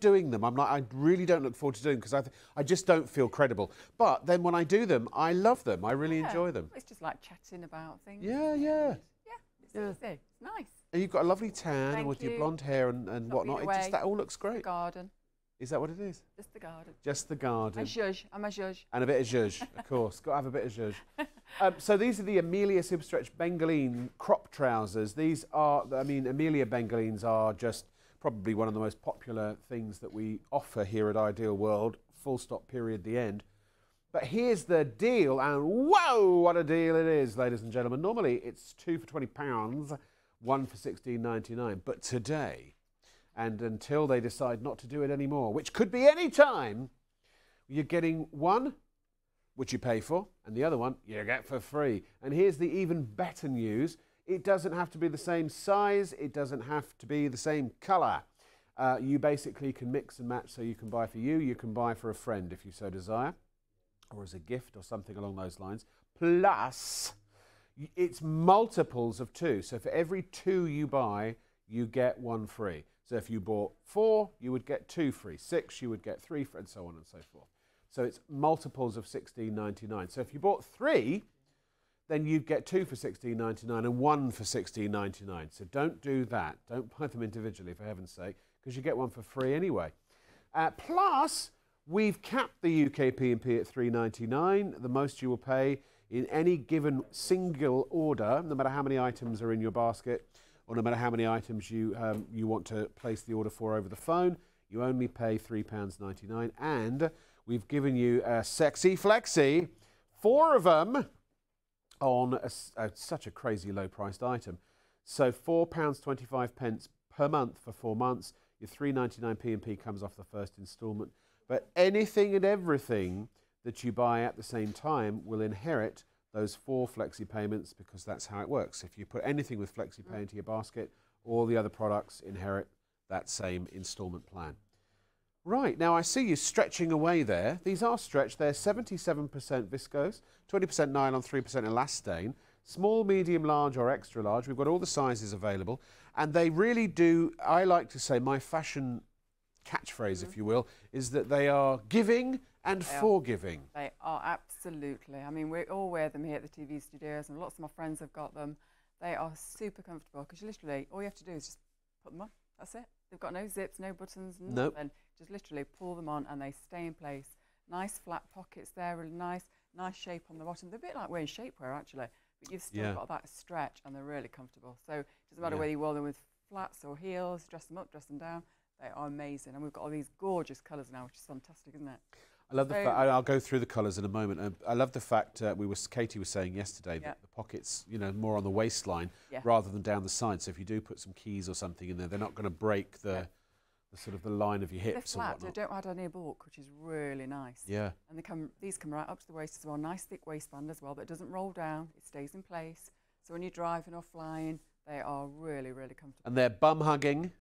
doing them. I'm like, I really don't look forward to doing because I, I just don't feel credible. But then when I do them, I love them. I really yeah. enjoy them. It's just like chatting about things. Yeah, yeah. Yeah, it's yeah. easy. nice. And you've got a lovely tan Thank with you. your blonde hair and, and whatnot. It just that all looks great. garden. Is that what it is? Just the garden. Just the garden. A zhuzh. I'm a zhuzh. And a bit of zhuzh, of course. Got to have a bit of zhuzh. Um, so these are the Amelia Superstretch Bengaline crop trousers. These are, I mean, Amelia Bengalines are just probably one of the most popular things that we offer here at Ideal World, full stop, period, the end. But here's the deal, and whoa, what a deal it is, ladies and gentlemen. Normally it's two for £20, one for sixteen ninety nine. But today, and until they decide not to do it anymore, which could be any time, you're getting one, which you pay for, and the other one you get for free. And here's the even better news it doesn't have to be the same size, it doesn't have to be the same colour. Uh, you basically can mix and match so you can buy for you, you can buy for a friend if you so desire, or as a gift or something along those lines. Plus, it's multiples of two. So for every two you buy, you get one free. So if you bought four, you would get two free. Six, you would get three, free, and so on and so forth. So it's multiples of 16.99. So if you bought three, then you'd get two for 16.99 and one for 16.99. So don't do that. Don't buy them individually, for heaven's sake, because you get one for free anyway. Uh, plus, we've capped the UK P&P at 3.99, the most you will pay in any given single order, no matter how many items are in your basket, or no matter how many items you um, you want to place the order for over the phone. You only pay £3.99, and we've given you a uh, sexy flexi, four of them on a, a, such a crazy low priced item. So £4.25 pence per month for four months. Your 3.99 P&P comes off the first instalment. But anything and everything that you buy at the same time will inherit those four flexi payments because that's how it works. If you put anything with flexi pay into your basket, all the other products inherit that same instalment plan. Right, now I see you stretching away there. These are stretched. They're 77% viscose, 20% nylon, 3% elastane, small, medium, large or extra large. We've got all the sizes available. And they really do, I like to say, my fashion catchphrase, mm -hmm. if mm-hmm. you will, is that they are giving and they forgiving. Are. They are, absolutely. I mean, we all wear them here at the TV studios and lots of my friends have got them. They are super comfortable because literally all you have to do is just put them on. That's it. They've got no zips, no buttons, nothing. Nope. Just literally pull them on and they stay in place. Nice flat pockets there, really nice, nice shape on the bottom. They're a bit like wearing shapewear actually, but you've still yeah. got that stretch and they're really comfortable. So it doesn't matter yeah. whether you wear them with flats or heels, dress them up, dress them down. They are amazing. And we've got all these gorgeous colours now, which is fantastic, isn't it? I love so the fact, I'll go through the colours in a moment. Um, I love the fact uh, we was Katie was saying yesterday yeah. that the pockets, you know, more on the waistline yeah. rather than down the side. So if you do put some keys or something in there, they're not going to break the, yeah. the sort of the line of your hips. They're flat. They don't add any bulk, which is really nice. Yeah. And they come, these come right up to the waist as well. Nice thick waistband as well, but it doesn't roll down. It stays in place. So when you're driving or flying, they are really, really comfortable. And they're bum hugging.